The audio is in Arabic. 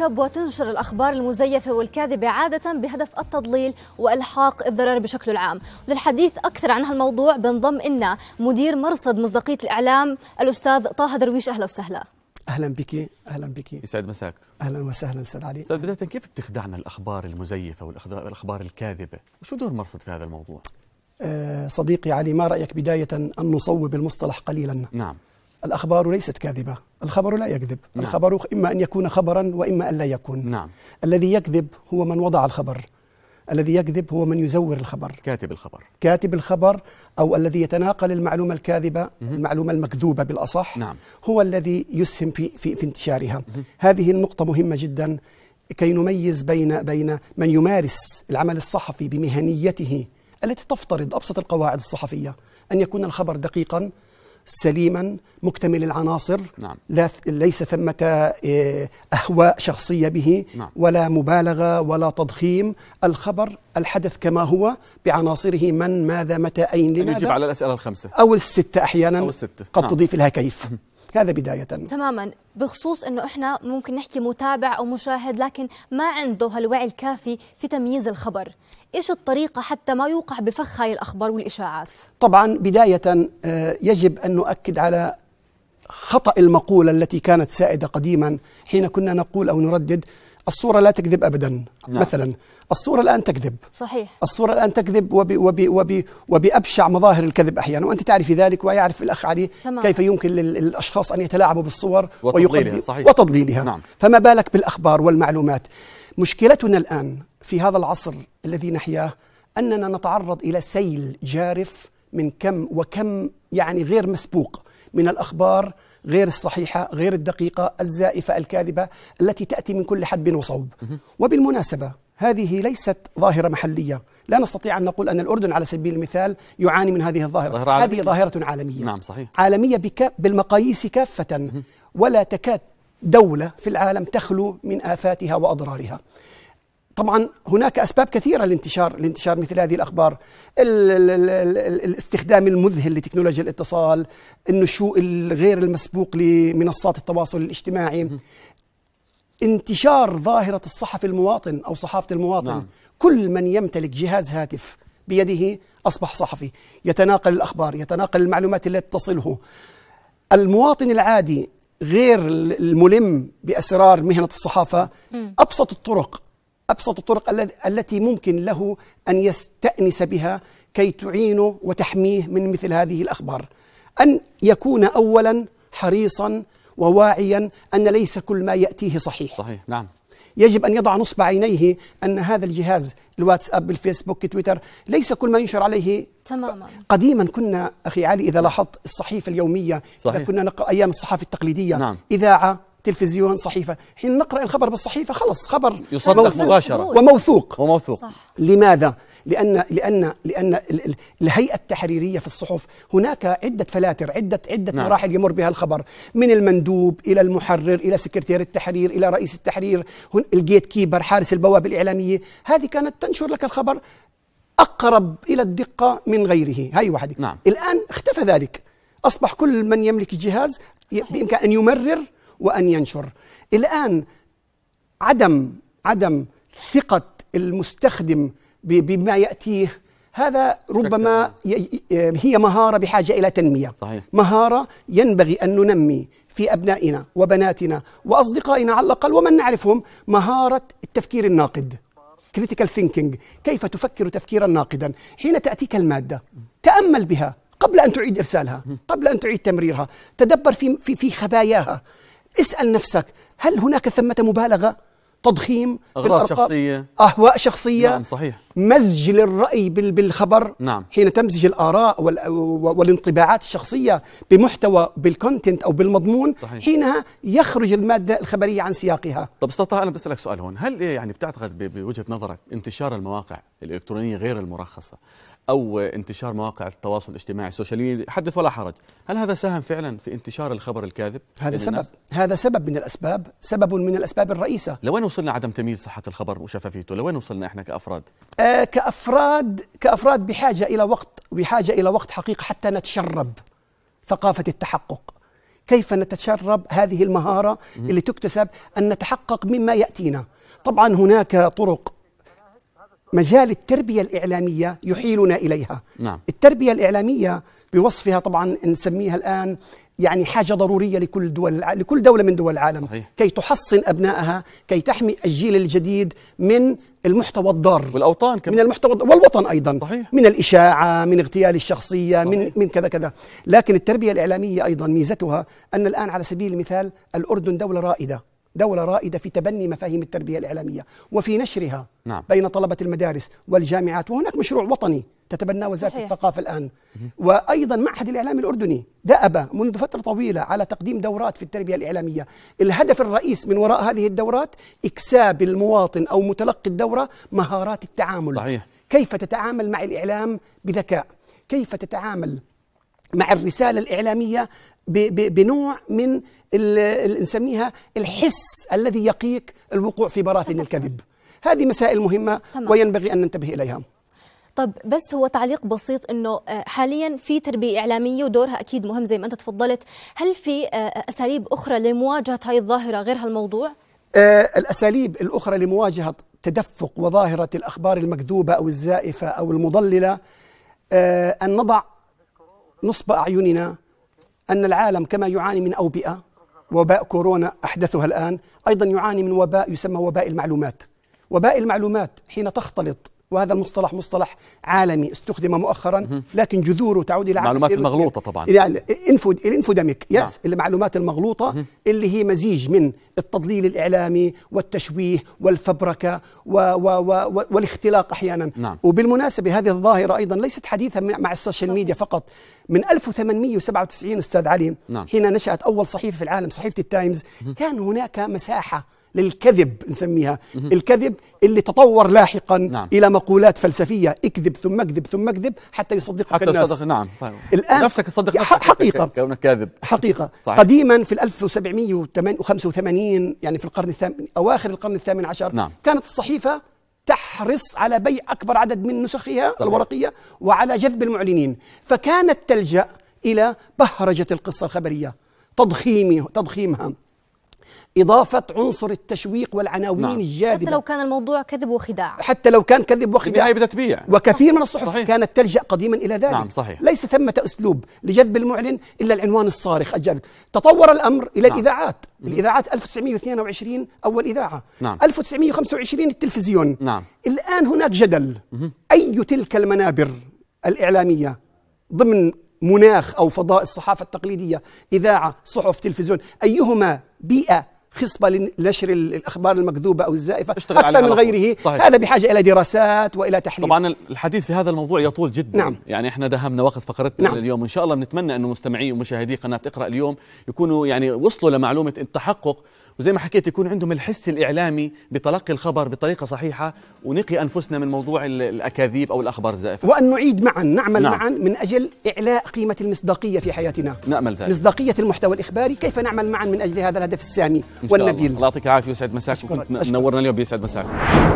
تكتب وتنشر الأخبار المزيفة والكاذبة عادة بهدف التضليل وإلحاق الضرر بشكل عام للحديث أكثر عن هالموضوع بنضم إلنا مدير مرصد مصداقية الإعلام الأستاذ طه درويش أهلا وسهلا اهلا بك اهلا بك يسعد مساك اهلا وسهلا استاذ علي استاذ بدايه كيف بتخدعنا الاخبار المزيفه والاخبار الكاذبه وشو دور مرصد في هذا الموضوع أه صديقي علي ما رايك بدايه ان نصوب المصطلح قليلا نعم الأخبار ليست كاذبة الخبر لا يكذب نعم. الخبر إما أن يكون خبرا وإما أن لا يكون نعم. الذي يكذب هو من وضع الخبر الذي يكذب هو من يزور الخبر كاتب الخبر كاتب الخبر أو الذي يتناقل المعلومة الكاذبة مه. المعلومة المكذوبة بالأصح نعم. هو الذي يسهم في, في, في انتشارها مه. هذه النقطة مهمة جدا كي نميز بين بين من يمارس العمل الصحفي بمهنيته التي تفترض أبسط القواعد الصحفية أن يكون الخبر دقيقا سليما مكتمل العناصر نعم. لا ليس ثمة إيه، أهواء شخصية به نعم. ولا مبالغة ولا تضخيم الخبر الحدث كما هو بعناصره من ماذا متى أين لماذا يجب على الأسئلة الخمسة أو الستة أحيانا أو الستة. قد نعم. تضيف لها كيف هذا بداية تماما بخصوص أنه إحنا ممكن نحكي متابع أو مشاهد لكن ما عنده هالوعي الكافي في تمييز الخبر إيش الطريقة حتى ما يوقع بفخ هاي الأخبار والإشاعات؟ طبعا بداية آه، يجب أن نؤكد على خطأ المقولة التي كانت سائدة قديما حين كنا نقول أو نردد الصورة لا تكذب أبدا نعم. مثلا الصورة الآن تكذب صحيح الصورة الآن تكذب وب وب وب وبأبشع مظاهر الكذب أحيانا وأنت تعرف ذلك ويعرف الأخ علي تمام. كيف يمكن للأشخاص أن يتلاعبوا بالصور وتضليلها صحيح. وتضليلها نعم. فما بالك بالأخبار والمعلومات مشكلتنا الآن في هذا العصر الذي نحياه أننا نتعرض إلى سيل جارف من كم وكم يعني غير مسبوق من الأخبار غير الصحيحة غير الدقيقة الزائفة الكاذبة التي تأتي من كل حدب وصوب وبالمناسبة هذه ليست ظاهرة محلية لا نستطيع أن نقول أن الأردن على سبيل المثال يعاني من هذه الظاهرة ظاهرة هذه ظاهرة عالمية نعم صحيح عالمية بك بالمقاييس كافة ولا تكاد دولة في العالم تخلو من آفاتها وأضرارها طبعا هناك اسباب كثيره لانتشار لانتشار مثل هذه الاخبار الـ الـ الـ الاستخدام المذهل لتكنولوجيا الاتصال النشوء الغير المسبوق لمنصات التواصل الاجتماعي انتشار ظاهرة الصحفي المواطن أو صحافة المواطن نعم. كل من يمتلك جهاز هاتف بيده أصبح صحفي يتناقل الأخبار يتناقل المعلومات التي تصله المواطن العادي غير الملم بأسرار مهنة الصحافة أبسط الطرق أبسط الطرق التي ممكن له أن يستأنس بها كي تعينه وتحميه من مثل هذه الأخبار أن يكون أولا حريصا وواعيا أن ليس كل ما يأتيه صحيح صحيح نعم يجب أن يضع نصب عينيه أن هذا الجهاز الواتساب الفيسبوك تويتر ليس كل ما ينشر عليه تماما قديما كنا أخي علي إذا نعم. لاحظت الصحيفة اليومية صحيح. إذا كنا نقرأ أيام الصحافة التقليدية نعم. إذاعة تلفزيون صحيفه حين نقرا الخبر بالصحيفه خلص خبر يصدق مباشره وموثوق وموثوق صح. لماذا لان لان لان الهيئه التحريريه في الصحف هناك عده فلاتر عده عده نعم. مراحل يمر بها الخبر من المندوب الى المحرر الى سكرتير التحرير الى رئيس التحرير الجيت كيبر حارس البوابه الاعلاميه هذه كانت تنشر لك الخبر اقرب الى الدقه من غيره هاي واحده نعم. الان اختفى ذلك اصبح كل من يملك الجهاز بامكان ان يمرر وأن ينشر الآن عدم عدم ثقة المستخدم بما يأتيه هذا ربما هي مهارة بحاجة إلى تنمية صحيح. مهارة ينبغي أن ننمي في أبنائنا وبناتنا وأصدقائنا على الأقل ومن نعرفهم مهارة التفكير الناقد critical thinking كيف تفكر تفكيرا ناقدا حين تأتيك المادة تأمل بها قبل أن تعيد إرسالها قبل أن تعيد تمريرها تدبر في, في, في خباياها اسأل نفسك هل هناك ثمة مبالغة تضخيم أغراض شخصية أهواء شخصية نعم صحيح مزج للرأي بالخبر نعم حين تمزج الآراء والانطباعات الشخصية بمحتوى بالكونتنت أو بالمضمون صحيح. حينها يخرج المادة الخبرية عن سياقها طب استطاع أنا بسألك سؤال هون هل إيه يعني بتعتقد بوجهة نظرك انتشار المواقع الإلكترونية غير المرخصة أو انتشار مواقع التواصل الاجتماعي السوشيال ميديا حدث ولا حرج هل هذا ساهم فعلا في انتشار الخبر الكاذب هذا سبب الناس؟ هذا سبب من الأسباب سبب من الأسباب الرئيسة لوين وصلنا عدم تمييز صحة الخبر وشفافيته لوين وصلنا إحنا كأفراد آه كأفراد كأفراد بحاجة إلى وقت بحاجة إلى وقت حقيقة حتى نتشرب ثقافة التحقق كيف نتشرب هذه المهارة اللي تكتسب أن نتحقق مما يأتينا طبعا هناك طرق مجال التربية الإعلامية يحيلنا إليها نعم. التربية الإعلامية بوصفها طبعا نسميها الآن يعني حاجة ضرورية لكل دول لكل دولة من دول العالم صحيح. كي تحصن أبنائها كي تحمي الجيل الجديد من المحتوى الضار والأوطان كمان من المحتوى والوطن أيضا صحيح. من الإشاعة من اغتيال الشخصية صحيح. من من كذا كذا لكن التربية الإعلامية أيضا ميزتها أن الآن على سبيل المثال الأردن دولة رائدة دولة رائدة في تبني مفاهيم التربية الإعلامية وفي نشرها نعم. بين طلبة المدارس والجامعات وهناك مشروع وطني تتبناه وزارة صحيح. الثقافة الآن وأيضا معهد الإعلام الأردني دأب منذ فترة طويلة على تقديم دورات في التربية الإعلامية الهدف الرئيس من وراء هذه الدورات إكساب المواطن أو متلقي الدورة مهارات التعامل صحيح. كيف تتعامل مع الإعلام بذكاء كيف تتعامل مع الرسالة الإعلامية بنوع من نسميها الحس الذي يقيك الوقوع في براثن الكذب هذه مسائل مهمة تمام. وينبغي أن ننتبه إليها طب بس هو تعليق بسيط انه آه، حاليا في تربيه اعلاميه ودورها اكيد مهم زي ما انت تفضلت، هل في آه، اساليب اخرى لمواجهه هاي الظاهره غير هالموضوع؟ آه الاساليب الاخرى لمواجهه تدفق وظاهره الاخبار المكذوبه او الزائفه او المضلله آه ان نضع نصب أعيننا أن العالم كما يعاني من أوبئة وباء كورونا أحدثها الآن أيضا يعاني من وباء يسمى وباء المعلومات وباء المعلومات حين تختلط وهذا المصطلح مصطلح عالمي استخدم مؤخرا لكن جذوره تعود الى المعلومات المغلوطه طبعا الى الانفوديميك يس نعم. المعلومات المغلوطه اللي هي مزيج من التضليل الاعلامي والتشويه والفبركه و و و والاختلاق احيانا نعم. وبالمناسبه هذه الظاهره ايضا ليست حديثه مع السوشيال ميديا فقط من 1897 استاذ علي نعم. حين نشات اول صحيفه في العالم صحيفه التايمز كان هناك مساحه للكذب نسميها الكذب اللي تطور لاحقا نعم. الى مقولات فلسفيه اكذب ثم اكذب ثم اكذب حتى يصدقك حتى الناس يصدق نعم صحيح الان نفسك تصدق نفسك حقيقه كونك كاذب حقيقه صحيح. قديما في 1785 يعني في القرن الثامن اواخر القرن الثامن عشر نعم. كانت الصحيفه تحرص على بيع اكبر عدد من نسخها صحيح. الورقيه وعلى جذب المعلنين فكانت تلجا الى بهرجه القصه الخبريه تضخيمها إضافة عنصر التشويق والعناوين نعم. الجاذبة حتى لو كان الموضوع كذب وخداع حتى لو كان كذب وخداع بدها تبيع وكثير من الصحف صحيح. كانت تلجأ قديما إلى ذلك نعم صحيح ليس ثمة أسلوب لجذب المعلن إلا العنوان الصارخ الجاذب تطور الأمر إلى نعم. الإذاعات الإذاعات 1922 أول إذاعة نعم. 1925 التلفزيون نعم. الآن هناك جدل مم. أي تلك المنابر الإعلامية ضمن مناخ أو فضاء الصحافة التقليدية إذاعة صحف تلفزيون أيهما بيئة خصبة لنشر الأخبار المكذوبة أو الزائفة أشتغل أكثر من غيره صحيح. هذا بحاجة إلى دراسات وإلى تحليل طبعا الحديث في هذا الموضوع يطول جدا نعم. يعني إحنا دهمنا وقت فقرتنا نعم. اليوم إن شاء الله بنتمنى أنه مستمعي ومشاهدي قناة اقرأ اليوم يكونوا يعني وصلوا لمعلومة التحقق وزي ما حكيت يكون عندهم الحس الإعلامي بتلقي الخبر بطريقة صحيحة ونقي أنفسنا من موضوع الأكاذيب أو الأخبار الزائفة وأن نعيد معا نعمل نعم. معا من أجل إعلاء قيمة المصداقية في حياتنا نأمل ذلك مصداقية المحتوى الإخباري كيف نعمل معا من أجل هذا الهدف السامي والنبيل الله يعطيك العافية ويسعد مساك نورنا منورنا اليوم بيسعد مساك